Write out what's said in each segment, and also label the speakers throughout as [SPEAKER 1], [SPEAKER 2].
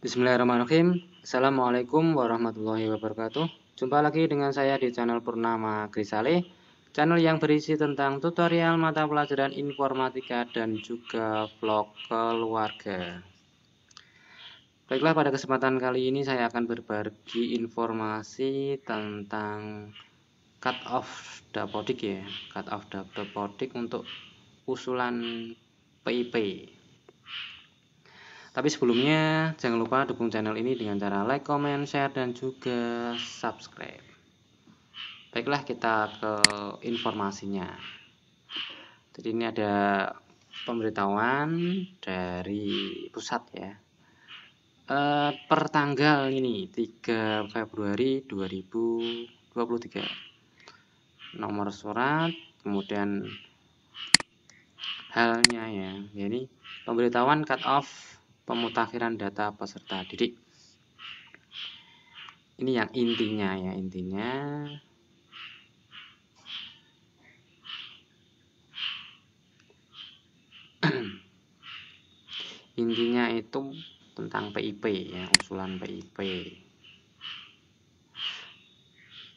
[SPEAKER 1] Bismillahirrahmanirrahim. Assalamualaikum warahmatullahi wabarakatuh. Jumpa lagi dengan saya di channel Purnama Grisale, channel yang berisi tentang tutorial mata pelajaran informatika dan juga vlog keluarga. Baiklah, pada kesempatan kali ini saya akan berbagi informasi tentang cut off dapodik ya, cut off dapodik untuk usulan PIP tapi sebelumnya jangan lupa dukung channel ini dengan cara like, comment, share dan juga subscribe. Baiklah kita ke informasinya. Jadi ini ada pemberitahuan dari pusat ya. E, pertanggal ini 3 Februari 2023. Nomor surat kemudian halnya ya. Jadi pemberitahuan cut off pemutakhiran data peserta didik. Ini yang intinya ya, intinya intinya itu tentang PIP ya usulan PIP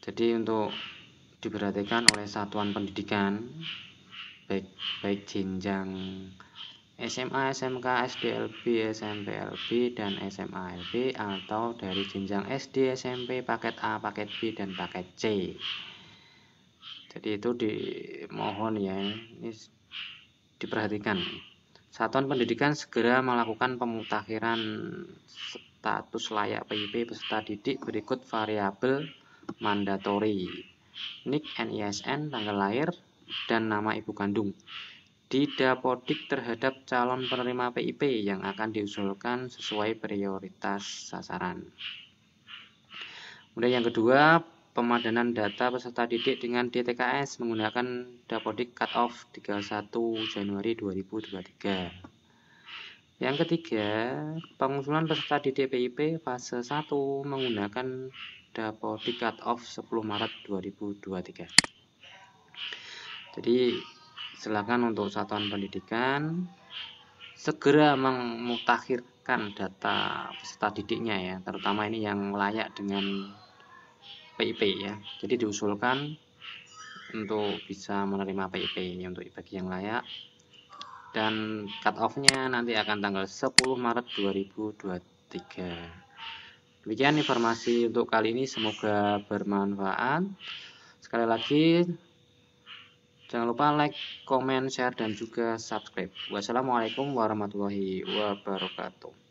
[SPEAKER 1] jadi untuk diperhatikan oleh satuan pendidikan baik baik jenjang SMA, SMK, SMP SMPLB, dan SMA SMALB atau dari jenjang SD, SMP, paket A, paket B, dan paket C. Jadi itu dimohon ya, ini diperhatikan. Satuan pendidikan segera melakukan pemutakhiran status layak PIP peserta didik berikut variabel mandatori. NIK, NISN, tanggal lahir, dan nama ibu kandung dapodik terhadap calon penerima PIP yang akan diusulkan sesuai prioritas sasaran. Kemudian yang kedua, pemadanan data peserta didik dengan DTKS menggunakan dapodik cut-off 31 Januari 2023. Yang ketiga, pengusulan peserta didik PIP fase 1 menggunakan dapodik cut-off 10 Maret 2023. Jadi silakan untuk satuan pendidikan segera memutakhirkan data peserta didiknya ya terutama ini yang layak dengan PIP ya jadi diusulkan untuk bisa menerima PIP ini untuk bagi yang layak dan cut off-nya nanti akan tanggal 10 Maret 2023 demikian informasi untuk kali ini semoga bermanfaat sekali lagi Jangan lupa like, comment, share, dan juga subscribe. Wassalamualaikum warahmatullahi wabarakatuh.